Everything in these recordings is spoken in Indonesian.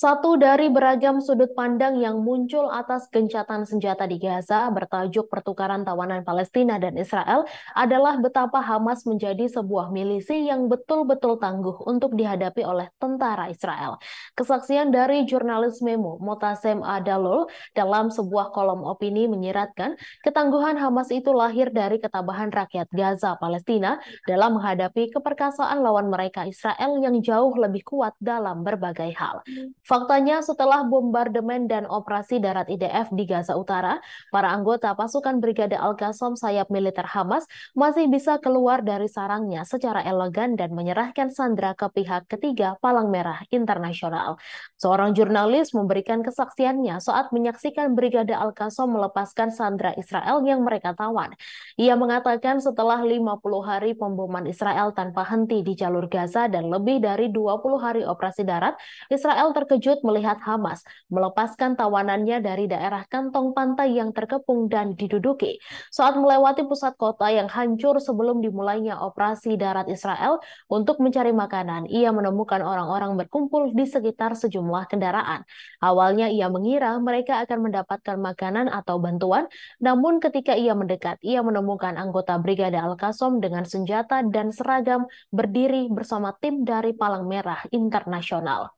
Satu dari beragam sudut pandang yang muncul atas gencatan senjata di Gaza bertajuk pertukaran tawanan Palestina dan Israel adalah betapa Hamas menjadi sebuah milisi yang betul-betul tangguh untuk dihadapi oleh tentara Israel. Kesaksian dari jurnalis Memo Motasem Adalul dalam sebuah kolom opini menyiratkan ketangguhan Hamas itu lahir dari ketabahan rakyat Gaza Palestina dalam menghadapi keperkasaan lawan mereka Israel yang jauh lebih kuat dalam berbagai hal. Faktanya, setelah bombardemen dan operasi darat IDF di Gaza Utara, para anggota pasukan Brigade Al-Qassam sayap militer Hamas masih bisa keluar dari sarangnya secara elegan dan menyerahkan Sandra ke pihak ketiga Palang Merah Internasional. Seorang jurnalis memberikan kesaksiannya saat menyaksikan Brigade Al-Qassam melepaskan Sandra Israel yang mereka tawan. Ia mengatakan setelah 50 hari pemboman Israel tanpa henti di jalur Gaza dan lebih dari 20 hari operasi darat, Israel ter terkejut melihat Hamas melepaskan tawanannya dari daerah kantong pantai yang terkepung dan diduduki. Saat melewati pusat kota yang hancur sebelum dimulainya operasi darat Israel untuk mencari makanan, ia menemukan orang-orang berkumpul di sekitar sejumlah kendaraan. Awalnya ia mengira mereka akan mendapatkan makanan atau bantuan, namun ketika ia mendekat, ia menemukan anggota Brigade Al-Qassam dengan senjata dan seragam berdiri bersama tim dari Palang Merah Internasional.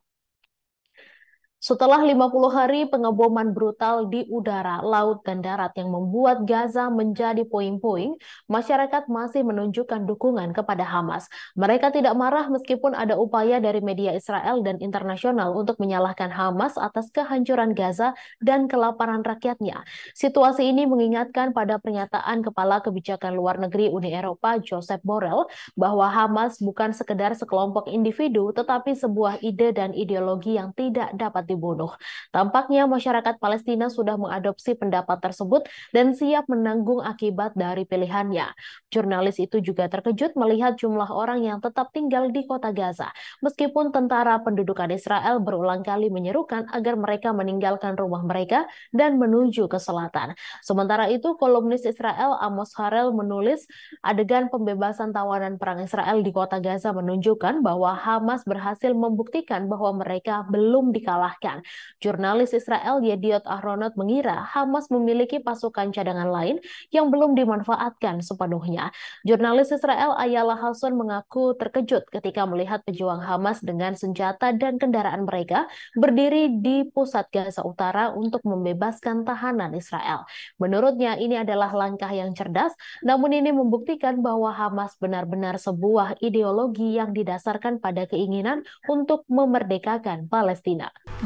Setelah 50 hari pengeboman brutal di udara, laut, dan darat yang membuat Gaza menjadi poing-poing, masyarakat masih menunjukkan dukungan kepada Hamas. Mereka tidak marah meskipun ada upaya dari media Israel dan internasional untuk menyalahkan Hamas atas kehancuran Gaza dan kelaparan rakyatnya. Situasi ini mengingatkan pada pernyataan Kepala Kebijakan Luar Negeri Uni Eropa Joseph Borrell bahwa Hamas bukan sekedar sekelompok individu tetapi sebuah ide dan ideologi yang tidak dapat dibunuh. Tampaknya masyarakat Palestina sudah mengadopsi pendapat tersebut dan siap menanggung akibat dari pilihannya. Jurnalis itu juga terkejut melihat jumlah orang yang tetap tinggal di kota Gaza, meskipun tentara pendudukan Israel berulang kali menyerukan agar mereka meninggalkan rumah mereka dan menuju ke selatan. Sementara itu, kolumnis Israel Amos Harel menulis adegan pembebasan tawanan perang Israel di kota Gaza menunjukkan bahwa Hamas berhasil membuktikan bahwa mereka belum dikalahkan jurnalis Israel Yediot Ahronot mengira Hamas memiliki pasukan cadangan lain yang belum dimanfaatkan sepenuhnya. Jurnalis Israel Ayala Hasan mengaku terkejut ketika melihat pejuang Hamas dengan senjata dan kendaraan mereka berdiri di pusat Gaza Utara untuk membebaskan tahanan Israel. Menurutnya ini adalah langkah yang cerdas, namun ini membuktikan bahwa Hamas benar-benar sebuah ideologi yang didasarkan pada keinginan untuk memerdekakan Palestina.